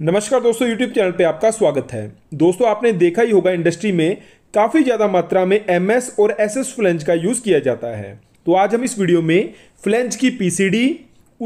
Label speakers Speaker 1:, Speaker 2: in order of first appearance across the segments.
Speaker 1: नमस्कार दोस्तों YouTube channel पे आपका स्वागत है दोस्तों आपने देखा ही होगा इंडस्ट्री में काफ़ी ज़्यादा मात्रा में एम और एस एस फ्लेंज का यूज़ किया जाता है तो आज हम इस वीडियो में फ्लेंज की पीसीडी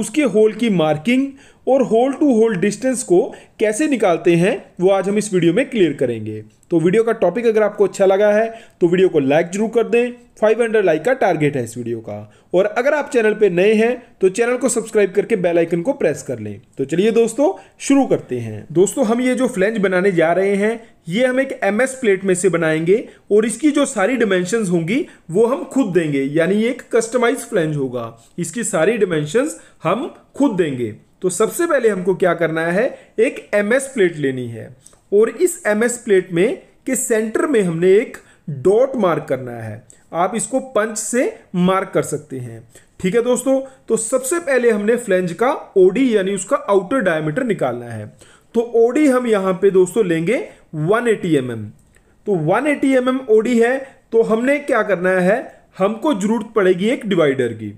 Speaker 1: उसके होल की मार्किंग और होल टू होल डिस्टेंस को कैसे निकालते हैं वो आज हम इस वीडियो में क्लियर करेंगे तो वीडियो का टॉपिक अगर आपको अच्छा लगा है तो वीडियो को लाइक जरूर कर दें 500 लाइक का टारगेट है इस वीडियो का और अगर आप चैनल पर नए हैं तो चैनल को सब्सक्राइब करके बेल आइकन को प्रेस कर लें तो चलिए दोस्तों शुरू करते हैं दोस्तों हम ये जो फ्लेंज बनाने जा रहे हैं ये हम एक एम एस प्लेट में से बनाएंगे और इसकी जो सारी डिमेंशंस होंगी वो हम खुद देंगे यानी एक कस्टमाइज फ्लेंज होगा इसकी सारी डिमेंशंस हम खुद देंगे तो सबसे पहले हमको क्या करना है एक एम एस प्लेट लेनी है और इस एम एस प्लेट में के सेंटर में हमने एक डॉट मार्क करना है आप इसको पंच से मार्क कर सकते हैं ठीक है दोस्तों तो सबसे पहले हमने फ्लेंज का ओडी यानी उसका आउटर डायमीटर निकालना है तो ओडी हम यहां पे दोस्तों लेंगे 180 एटी mm. तो 180 एटी mm ओडी है तो हमने क्या करना है हमको जरूरत पड़ेगी एक डिवाइडर की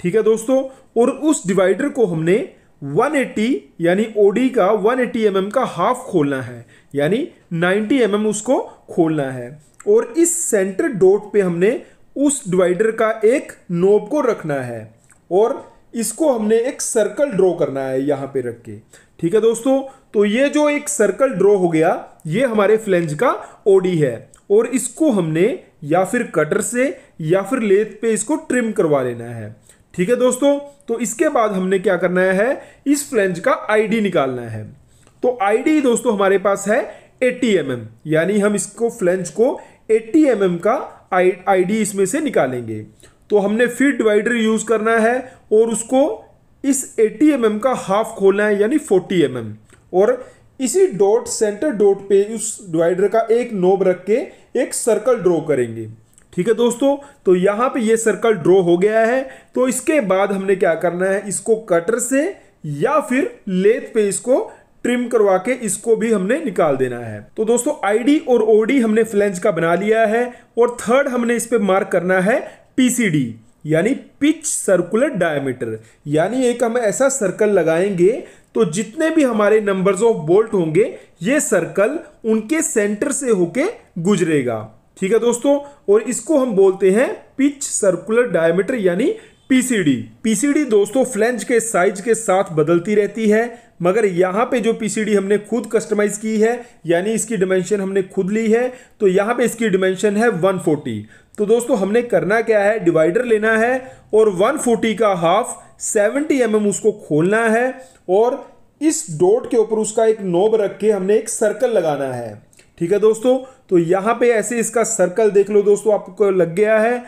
Speaker 1: ठीक है दोस्तों और उस डिवाइडर को हमने 180 यानी ओडी का 180 एट्टी mm का हाफ खोलना है यानी 90 एम mm उसको खोलना है और इस सेंटर डॉट पे हमने उस डिवाइडर का एक नोब को रखना है और इसको हमने एक सर्कल ड्रॉ करना है यहाँ पे रख के ठीक है दोस्तों तो ये जो एक सर्कल ड्रॉ हो गया ये हमारे फ्लेंज का ओडी है और इसको हमने या फिर कटर से या फिर लेथ पे इसको ट्रिम करवा लेना है ठीक है दोस्तों तो इसके बाद हमने क्या करना है इस फ्लेंज का आईडी निकालना है तो आईडी दोस्तों हमारे पास है 80 mm यानी हम इसको फ्लेंज को 80 mm का आईडी इसमें से निकालेंगे तो हमने फिर डिवाइडर यूज करना है और उसको इस 80 mm का हाफ खोलना है यानी 40 mm और इसी डॉट सेंटर डॉट पे उस डिवाइडर का एक नोब रख के एक सर्कल ड्रॉ करेंगे ठीक है दोस्तों तो यहां पे ये सर्कल ड्रॉ हो गया है तो इसके बाद हमने क्या करना है इसको कटर से या फिर लेथ पे इसको ट्रिम करवा के इसको भी हमने निकाल देना है तो दोस्तों आईडी और ओडी हमने फ्लेंज का बना लिया है और थर्ड हमने इस पर मार्क करना है पीसीडी यानी पिच सर्कुलर डायमीटर यानी एक हम ऐसा सर्कल लगाएंगे तो जितने भी हमारे नंबर्स ऑफ बोल्ट होंगे ये सर्कल उनके सेंटर से होके गुजरेगा ठीक है दोस्तों और इसको हम बोलते हैं पिच सर्कुलर डायमीटर यानी पीसीडी पीसीडी दोस्तों फ्लेंज के साइज के साथ बदलती रहती है मगर यहाँ पे जो पीसीडी हमने खुद कस्टमाइज की है यानी इसकी डिमेंशन हमने खुद ली है तो यहाँ पे इसकी डिमेंशन है 140 तो दोस्तों हमने करना क्या है डिवाइडर लेना है और 140 का हाफ 70 एम mm उसको खोलना है और इस डोट के ऊपर उसका एक नोब रख के हमने एक सर्कल लगाना है ठीक है दोस्तों तो यहां पे ऐसे इसका सर्कल देख लो दोस्तों आपको लग गया है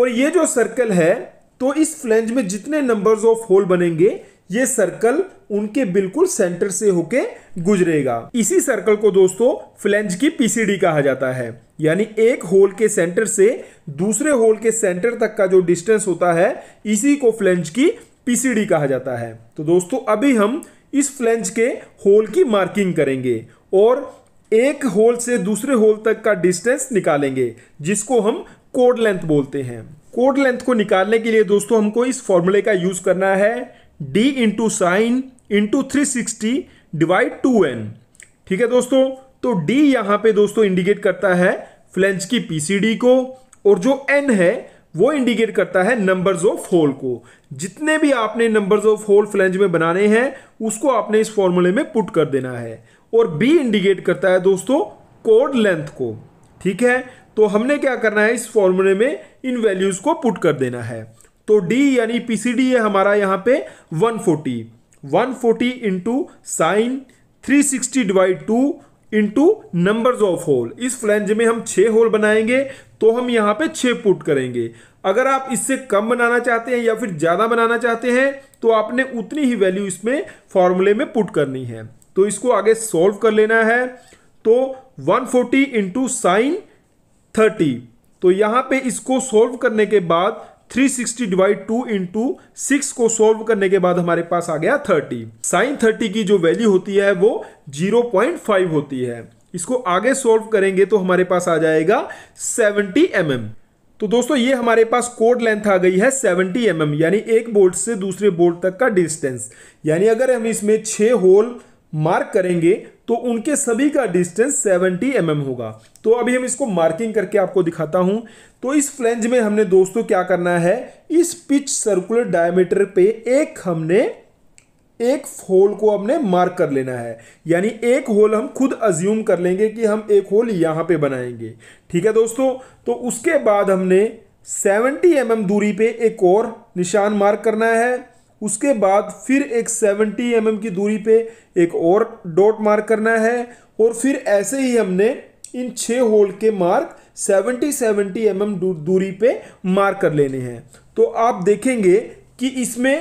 Speaker 1: और ये जो सर्कल है तो इस फ्लेंज में जितने नंबर्स ऑफ होल बनेंगे ये सर्कल उनके बिल्कुल सेंटर से होके गुजरेगा इसी सर्कल को दोस्तों फ्लेंज की पीसीडी कहा जाता है यानी एक होल के सेंटर से दूसरे होल के सेंटर तक का जो डिस्टेंस होता है इसी को फ्लेंज की पीसीडी कहा जाता है तो दोस्तों अभी हम इस फ्लेंज के होल की मार्किंग करेंगे और एक होल से दूसरे होल तक का डिस्टेंस निकालेंगे जिसको हम कोड लेंथ बोलते हैं कोड लेंथ को निकालने के लिए दोस्तों हमको इस फॉर्मूले का यूज करना है D into sine into three sixty divide to N ठीक है दोस्तों तो डी यहाँ पे दोस्तों इंडिकेट करता है फ्लेंच की पीसीडी को और जो एन है वो इंडिकेट करता है नंबर्स ऑफ होल को जितने भी आपने नंबर्स ऑफ होल फ्लेंज में बनाने हैं उसको आपने इस फॉर्मूले में पुट कर देना है और बी इंडिकेट करता है दोस्तों कोड लेंथ को ठीक है तो हमने क्या करना है इस फॉर्मूले में इन वैल्यूज को पुट कर देना है तो डी यानी पीसीडी है हमारा यहाँ पे 140 140 one forty into sine three sixty divide to into numbers of hole इस फ्लेंज में हम छः होल बनाएंगे तो हम यहाँ पे छह पुट करेंगे अगर आप इससे कम बनाना चाहते हैं या फिर ज़्यादा बनाना चाहते हैं तो आपने उतनी ही वैल्यू इसमें फॉर्मूले में पुट करनी है तो इसको आगे सॉल्व कर लेना है तो 140 फोर्टी इंटू साइन थर्टी तो यहाँ पे इसको सॉल्व करने के बाद 360 sixty divide to into six को सॉल्व करने के बाद हमारे पास आ गया 30 साइन 30 की जो वैल्यू होती है वो 0.5 होती है इसको आगे सॉल्व करेंगे तो हमारे पास आ जाएगा 70 एम mm. तो दोस्तों ये हमारे पास कोड लेंथ आ गई है 70 एम mm, यानी एक बोर्ड से दूसरे बोर्ड तक का डिस्टेंस यानी अगर हम इसमें छः होल मार्क करेंगे तो उनके सभी का डिस्टेंस 70 एम mm होगा तो अभी हम इसको मार्किंग करके आपको दिखाता हूं तो इस फ्लेंज में हमने दोस्तों क्या करना है इस पिच सर्कुलर डायमीटर पे एक हमने एक होल को हमने मार्क कर लेना है यानी एक होल हम खुद अज्यूम कर लेंगे कि हम एक होल यहाँ पे बनाएंगे ठीक है दोस्तों तो उसके बाद हमने 70 एम mm दूरी पे एक और निशान मार्क करना है उसके बाद फिर एक 70 एम mm की दूरी पे एक और डॉट मार्क करना है और फिर ऐसे ही हमने इन छः होल के मार्क 70 70 एम mm दूरी पे मार्क कर लेने हैं तो आप देखेंगे कि इसमें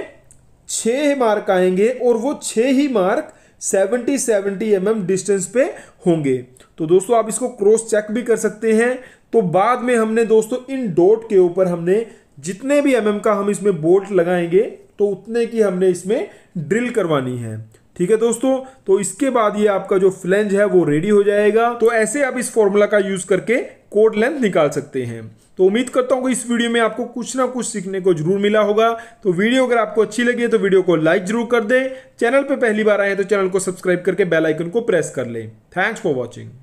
Speaker 1: छः मार्क आएंगे और वो छः ही मार्क 70 70 एम mm डिस्टेंस पे होंगे तो दोस्तों आप इसको क्रॉस चेक भी कर सकते हैं तो बाद में हमने दोस्तों इन डॉट के ऊपर हमने जितने भी एम mm का हम इसमें बोल्ट लगाएंगे तो उतने की हमने इसमें ड्रिल करवानी है ठीक है दोस्तों तो इसके बाद ये आपका जो फ्लेंज है वो रेडी हो जाएगा तो ऐसे आप इस फॉर्मूला का यूज करके कोड लेंथ निकाल सकते हैं तो उम्मीद करता हूं कि इस वीडियो में आपको कुछ ना कुछ सीखने को जरूर मिला होगा तो वीडियो अगर आपको अच्छी लगी है तो वीडियो को लाइक जरूर कर दें चैनल पर पहली बार आए हैं तो चैनल को सब्सक्राइब करके बेलाइकन को प्रेस कर लें थैंक्स फॉर वॉचिंग